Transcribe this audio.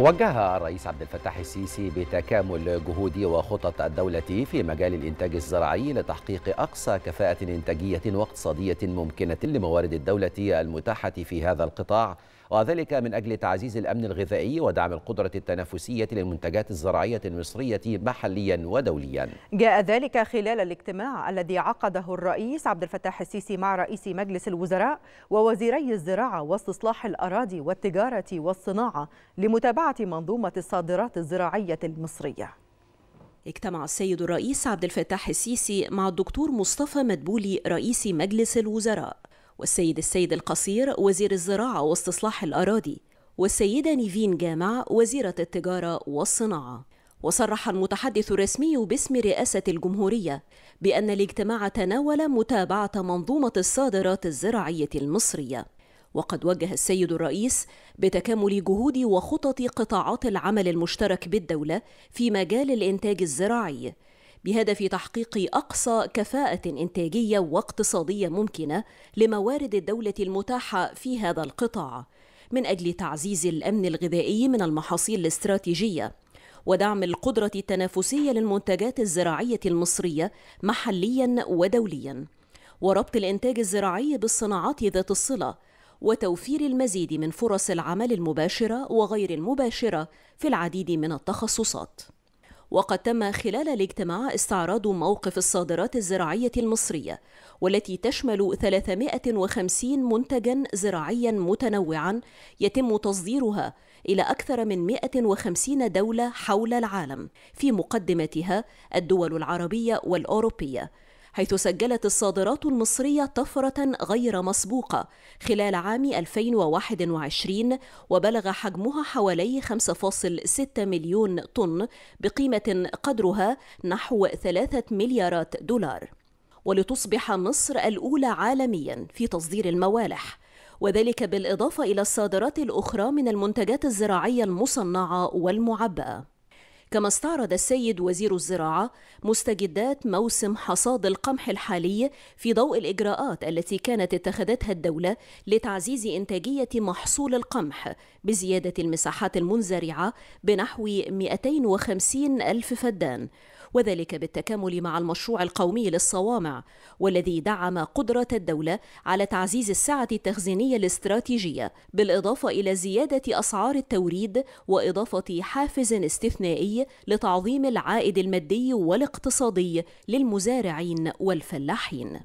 وجه الرئيس عبد الفتاح السيسي بتكامل جهود وخطط الدولة في مجال الإنتاج الزراعي لتحقيق أقصى كفاءة إنتاجية واقتصادية ممكنة لموارد الدولة المتاحة في هذا القطاع وذلك من أجل تعزيز الأمن الغذائي ودعم القدرة التنافسية للمنتجات الزراعية المصرية محليا ودوليا جاء ذلك خلال الاجتماع الذي عقده الرئيس عبد الفتاح السيسي مع رئيس مجلس الوزراء ووزيري الزراعة واستصلاح الأراضي والتجارة والصناعة لمتابعة منظومة الصادرات الزراعية المصرية اجتمع السيد الرئيس عبد الفتاح السيسي مع الدكتور مصطفى مدبولي رئيس مجلس الوزراء والسيد السيد القصير وزير الزراعة واستصلاح الأراضي والسيدة نيفين جامع وزيرة التجارة والصناعة وصرح المتحدث الرسمي باسم رئاسة الجمهورية بأن الاجتماع تناول متابعة منظومة الصادرات الزراعية المصرية وقد وجه السيد الرئيس بتكامل جهود وخطط قطاعات العمل المشترك بالدولة في مجال الإنتاج الزراعي بهدف تحقيق أقصى كفاءة إنتاجية واقتصادية ممكنة لموارد الدولة المتاحة في هذا القطاع من أجل تعزيز الأمن الغذائي من المحاصيل الاستراتيجية ودعم القدرة التنافسية للمنتجات الزراعية المصرية محليا ودوليا وربط الإنتاج الزراعي بالصناعات ذات الصلة وتوفير المزيد من فرص العمل المباشرة وغير المباشرة في العديد من التخصصات وقد تم خلال الاجتماع استعراض موقف الصادرات الزراعية المصرية والتي تشمل 350 منتجا زراعيا متنوعا يتم تصديرها إلى أكثر من 150 دولة حول العالم في مقدمتها الدول العربية والأوروبية حيث سجلت الصادرات المصرية طفرة غير مسبوقة خلال عام 2021 وبلغ حجمها حوالي 5.6 مليون طن بقيمة قدرها نحو 3 مليارات دولار ولتصبح مصر الأولى عالميا في تصدير الموالح وذلك بالإضافة إلى الصادرات الأخرى من المنتجات الزراعية المصنعة والمعبأة كما استعرض السيد وزير الزراعة مستجدات موسم حصاد القمح الحالي في ضوء الإجراءات التي كانت اتخذتها الدولة لتعزيز إنتاجية محصول القمح بزيادة المساحات المنزرعة بنحو 250 ألف فدان وذلك بالتكامل مع المشروع القومي للصوامع والذي دعم قدرة الدولة على تعزيز السعة التخزينية الاستراتيجية بالإضافة إلى زيادة أسعار التوريد وإضافة حافز استثنائي لتعظيم العائد المادي والاقتصادي للمزارعين والفلاحين